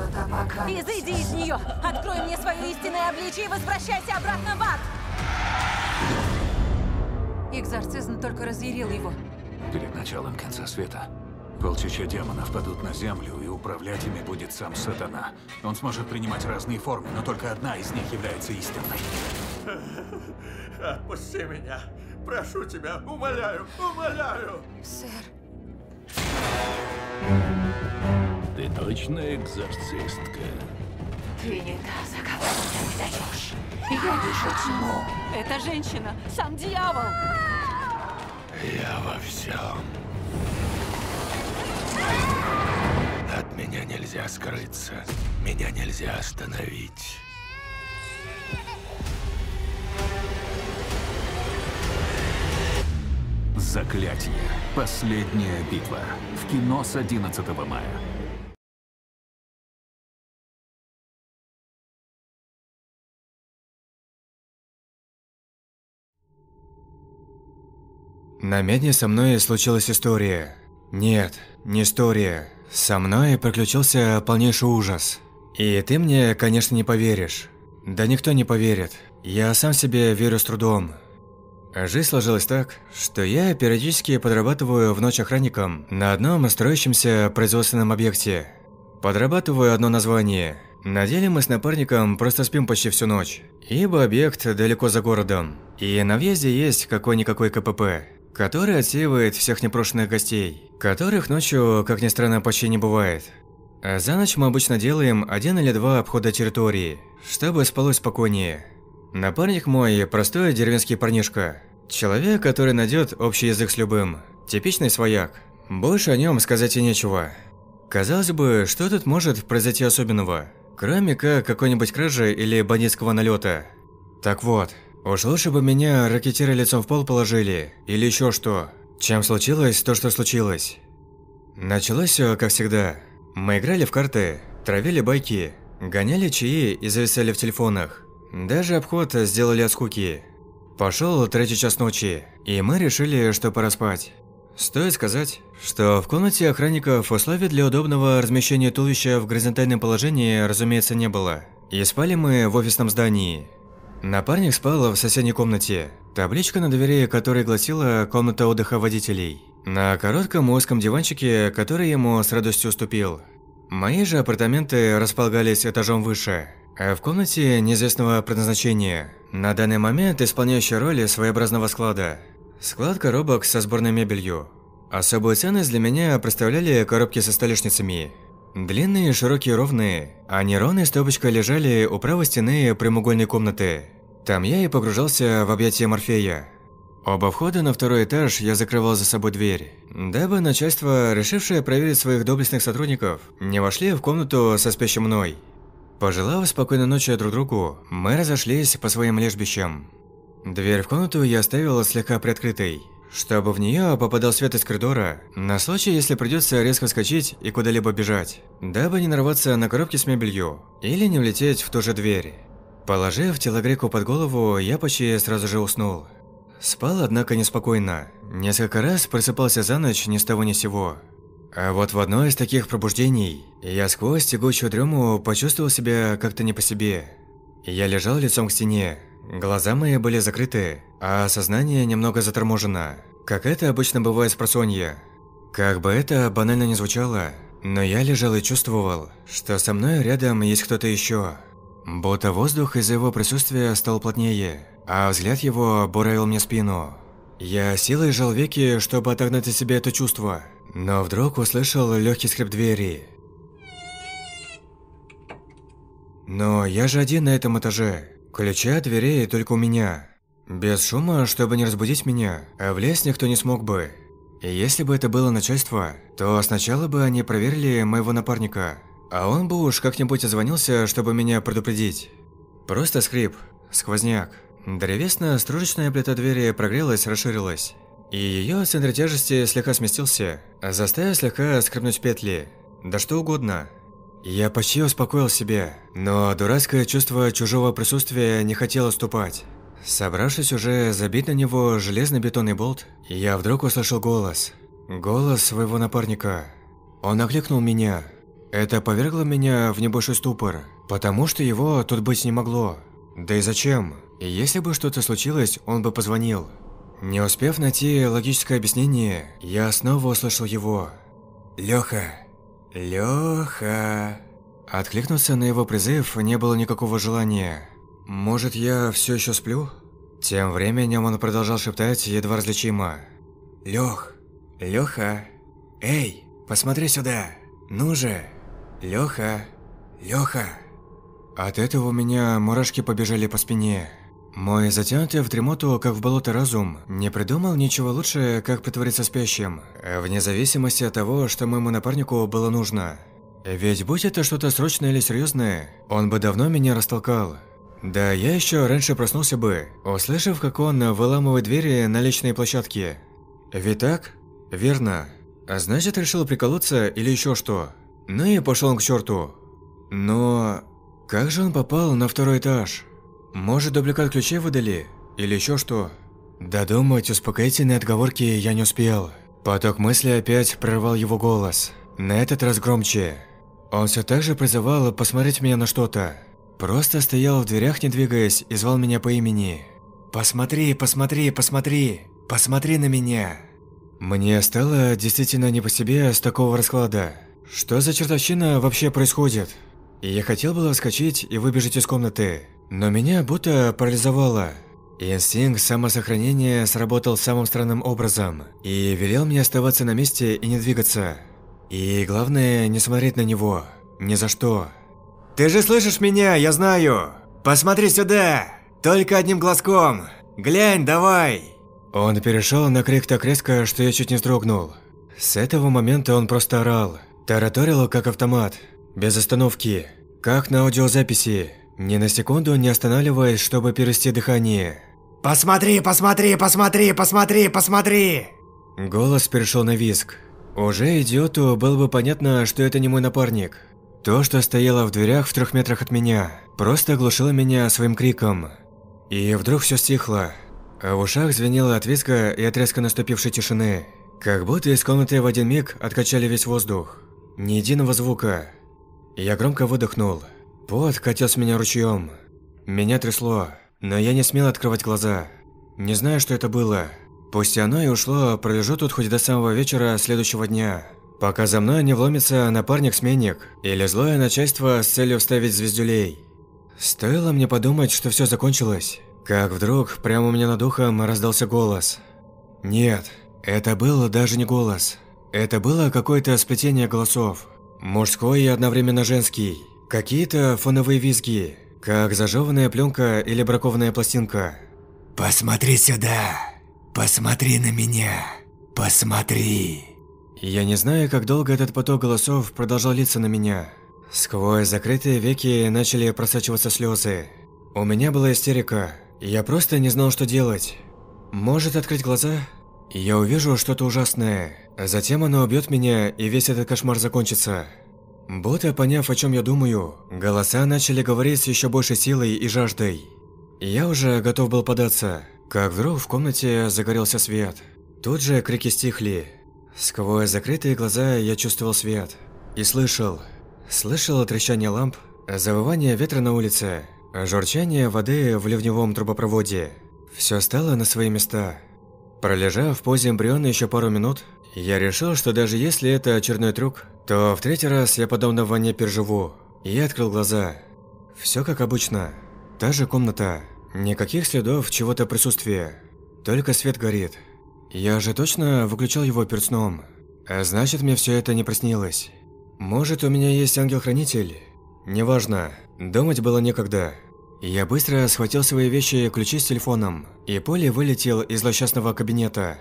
полета пока... Лиза, из нее! Открой мне свое истинное обличие и возвращайся обратно в ад! Экзорцизм только разъярил его. Перед началом конца света полчища демонов падут на землю, и управлять ими будет сам сатана. Он сможет принимать разные формы, но только одна из них является истинной. Отпусти меня! Прошу тебя, умоляю, умоляю! Сэр... Ты точно экзорцистка? Ты не та, за кого ты выдаешь. Я вижу тьму. Это женщина, сам дьявол. Я во всем. От меня нельзя скрыться. Меня нельзя остановить. Заклятие. Последняя битва. В кино с 11 мая. На медне со мной случилась история. Нет, не история. Со мной приключился полнейший ужас. И ты мне, конечно, не поверишь. Да никто не поверит. Я сам себе верю с трудом. Жизнь сложилась так, что я периодически подрабатываю в ночь охранником на одном строящемся производственном объекте. Подрабатываю одно название. На деле мы с напарником просто спим почти всю ночь, ибо объект далеко за городом. И на въезде есть какой-никакой КПП который отсеивает всех непрошенных гостей, которых ночью, как ни странно, почти не бывает. А за ночь мы обычно делаем один или два обхода территории, чтобы спалось спокойнее. Напарник мой – простой деревенский парнишка. Человек, который найдет общий язык с любым. Типичный свояк. Больше о нем сказать и нечего. Казалось бы, что тут может произойти особенного? Кроме как какой-нибудь кражи или бандитского налета. Так вот, Уж лучше бы меня ракетиры лицом в пол положили, или еще что, чем случилось то, что случилось. Началось все, как всегда. Мы играли в карты, травили байки, гоняли чаи и зависали в телефонах. Даже обход сделали от скуки. Пошел третий час ночи, и мы решили, что пора спать. Стоит сказать, что в комнате охранников условий для удобного размещения туловища в горизонтальном положении, разумеется, не было. И спали мы в офисном здании – Напарник спал в соседней комнате, табличка на двери которой гласила «Комната отдыха водителей». На коротком узком диванчике, который ему с радостью уступил. Мои же апартаменты располагались этажом выше, а в комнате неизвестного предназначения, на данный момент исполняющей роль своеобразного склада. Склад коробок со сборной мебелью. Особую ценность для меня представляли коробки со столешницами, Длинные, широкие, ровные, а нейроны стопочкой лежали у правой стены прямоугольной комнаты. Там я и погружался в объятия Морфея. Оба входа на второй этаж я закрывал за собой дверь, дабы начальство, решившее проверить своих доблестных сотрудников, не вошли в комнату со спящим мной. Пожелав спокойной ночи друг другу, мы разошлись по своим лежбищам. Дверь в комнату я оставила слегка приоткрытой чтобы в неё попадал свет из коридора, на случай, если придётся резко вскочить и куда-либо бежать, дабы не нарваться на коробки с мебелью или не влететь в ту же дверь. Положив телогреку под голову, я почти сразу же уснул. Спал, однако, неспокойно. Несколько раз просыпался за ночь ни с того ни сего. А вот в одно из таких пробуждений я сквозь тягучую дрему почувствовал себя как-то не по себе. Я лежал лицом к стене, Глаза мои были закрыты, а сознание немного заторможено, как это обычно бывает с просонья. Как бы это банально не звучало, но я лежал и чувствовал, что со мной рядом есть кто-то еще. Будто воздух из-за его присутствия стал плотнее, а взгляд его буравил мне спину. Я силой жал веки, чтобы отогнать из себя это чувство, но вдруг услышал легкий скрип двери. Но я же один на этом этаже. Ключа от дверей только у меня. Без шума, чтобы не разбудить меня, а влезть никто не смог бы. И если бы это было начальство, то сначала бы они проверили моего напарника, а он бы уж как-нибудь озвонился, чтобы меня предупредить. Просто скрип, сквозняк. Древесная стружечная плита двери прогрелась, расширилась. И ее центр тяжести слегка сместился, заставив слегка скрипнуть петли. Да что угодно. Я почти успокоил себя, но дурацкое чувство чужого присутствия не хотело ступать. Собравшись уже забить на него железный бетонный болт, я вдруг услышал голос. Голос своего напарника. Он окликнул меня. Это повергло меня в небольшой ступор, потому что его тут быть не могло. Да и зачем? Если бы что-то случилось, он бы позвонил. Не успев найти логическое объяснение, я снова услышал его. «Лёха, Леха. Откликнуться на его призыв не было никакого желания. Может, я все еще сплю? Тем временем он продолжал шептать едва различимо. Лех, Леха, эй, посмотри сюда, ну же, Леха, Леха. От этого у меня мурашки побежали по спине. Мой затянутый в дремоту, как в болото разум, не придумал ничего лучше, как притвориться спящим, вне зависимости от того, что моему напарнику было нужно. Ведь будь это что-то срочное или серьезное, он бы давно меня растолкал. Да я еще раньше проснулся бы, услышав, как он выламывает двери на личной площадке. Ведь так? Верно. А значит, решил приколоться или еще что. Ну и пошел он к черту. Но... Как же он попал на второй этаж? Может, дубликат ключей выдали? Или еще что? Додумать успокоительные отговорки я не успел. Поток мысли опять прорвал его голос. На этот раз громче. Он все так же призывал посмотреть меня на что-то. Просто стоял в дверях, не двигаясь, и звал меня по имени. «Посмотри, посмотри, посмотри! Посмотри на меня!» Мне стало действительно не по себе с такого расклада. Что за чертовщина вообще происходит? Я хотел было вскочить и выбежать из комнаты, но меня будто парализовало. Инстинкт самосохранения сработал самым странным образом и велел мне оставаться на месте и не двигаться. И главное, не смотреть на него. Ни за что. «Ты же слышишь меня, я знаю! Посмотри сюда! Только одним глазком! Глянь, давай!» Он перешел на крик так резко, что я чуть не вздрогнул. С этого момента он просто орал. Тараторил, как автомат. Без остановки. Как на аудиозаписи. Ни на секунду не останавливаясь, чтобы перевести дыхание. «Посмотри, посмотри, посмотри, посмотри, посмотри!» Голос перешел на визг. Уже идиоту было бы понятно, что это не мой напарник. То, что стояло в дверях в трех метрах от меня, просто оглушило меня своим криком. И вдруг все стихло. А в ушах звенело от виска и отрезка наступившей тишины. Как будто из комнаты в один миг откачали весь воздух. Ни единого звука. Я громко выдохнул. Пот катил с меня ручьем. Меня трясло, но я не смел открывать глаза. Не знаю, что это было. Пусть оно и ушло, пролежу тут хоть до самого вечера следующего дня. Пока за мной не вломится напарник-сменник или злое начальство с целью вставить звездюлей. Стоило мне подумать, что все закончилось, как вдруг прямо у меня над ухом раздался голос. Нет, это было даже не голос. Это было какое-то сплетение голосов. Мужской и одновременно женский. Какие-то фоновые визги, как зажеванная пленка или бракованная пластинка. «Посмотри сюда! Посмотри на меня! Посмотри!» Я не знаю, как долго этот поток голосов продолжал литься на меня. Сквозь закрытые веки начали просачиваться слезы. У меня была истерика. Я просто не знал, что делать. Может открыть глаза? Я увижу что-то ужасное. Затем оно убьет меня, и весь этот кошмар закончится. Будто поняв, о чем я думаю, голоса начали говорить с еще большей силой и жаждой. Я уже готов был податься, как вдруг в комнате загорелся свет. Тут же крики стихли. Сквозь закрытые глаза я чувствовал свет. И слышал. Слышал трещание ламп, завывание ветра на улице, журчание воды в ливневом трубопроводе. Все стало на свои места. Пролежав в позе эмбриона еще пару минут, я решил, что даже если это очередной трюк, то в третий раз я подобно в переживу и открыл глаза. Все как обычно. Та же комната. Никаких следов чего-то присутствия. Только свет горит. Я же точно выключал его перед сном. А значит, мне все это не приснилось. Может, у меня есть ангел-хранитель? Неважно. Думать было некогда. Я быстро схватил свои вещи и ключи с телефоном, и Поле вылетел из злосчастного кабинета.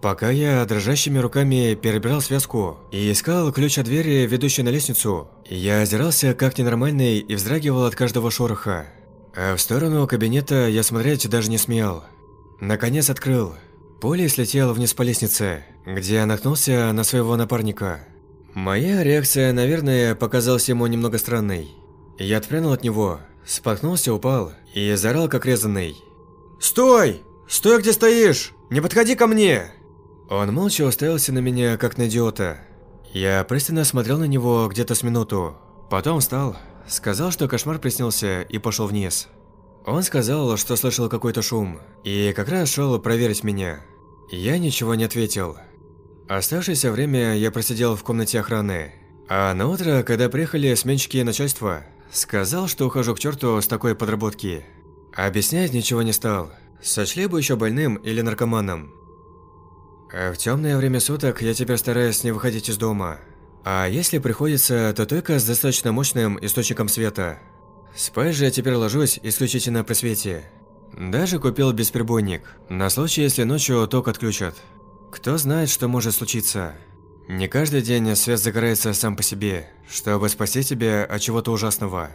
Пока я дрожащими руками перебирал связку и искал ключ от двери, ведущей на лестницу, я озирался как ненормальный и вздрагивал от каждого шороха. А в сторону кабинета я смотреть даже не смел. Наконец открыл. Поле слетел вниз по лестнице, где наткнулся на своего напарника. Моя реакция, наверное, показалась ему немного странной. Я отпрянул от него, споткнулся, упал и заорал как резанный. «Стой! Стой, где стоишь! Не подходи ко мне!» Он молча уставился на меня, как на идиота. Я пристально смотрел на него где-то с минуту. Потом встал, сказал, что кошмар приснился и пошел вниз. Он сказал, что слышал какой-то шум, и как раз шел проверить меня. Я ничего не ответил. Оставшееся время я просидел в комнате охраны. А на утро, когда приехали сменщики начальства, сказал, что ухожу к черту с такой подработки. Объяснять ничего не стал. Сочли бы еще больным или наркоманом. Э, в темное время суток я теперь стараюсь не выходить из дома. А если приходится, то только с достаточно мощным источником света. Спать же я теперь ложусь исключительно при свете. Даже купил бесперебойник, на случай, если ночью ток отключат. Кто знает, что может случиться. Не каждый день свет загорается сам по себе, чтобы спасти тебя от чего-то ужасного.